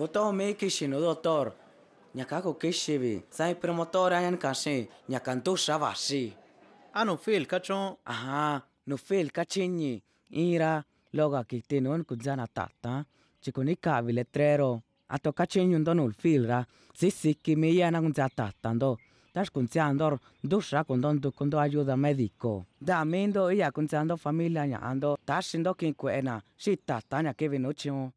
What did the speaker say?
Gotoh me kishin doutor. Nyakako kishibi. Sai promotora en kashi. Nyakanto shavashi. Ah, no fil, cachon. Aha, no fil, cachinyi. Ira, loga kitinon kuzana tata. Chikunikavi letrero. Ato cachinyi ndo nul filra. Sisiki mi yana kunza tata ndo. Tash kunziando dusha kundondo kundo ayuda médico. Damindo iya kunziando familia nyando. Tashindo kinkuena. Shitata nyakevinochimo.